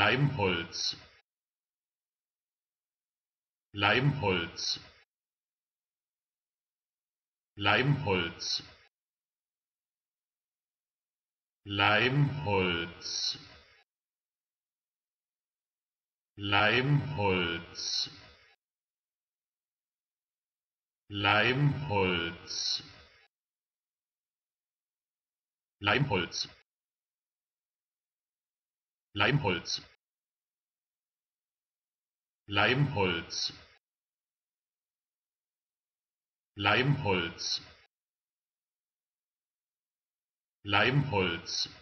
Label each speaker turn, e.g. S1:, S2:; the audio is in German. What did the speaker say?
S1: Leimholz Leimholz Leimholz Leimholz Leimholz Leimholz Leimholz leimholz leimholz leimholz leimholz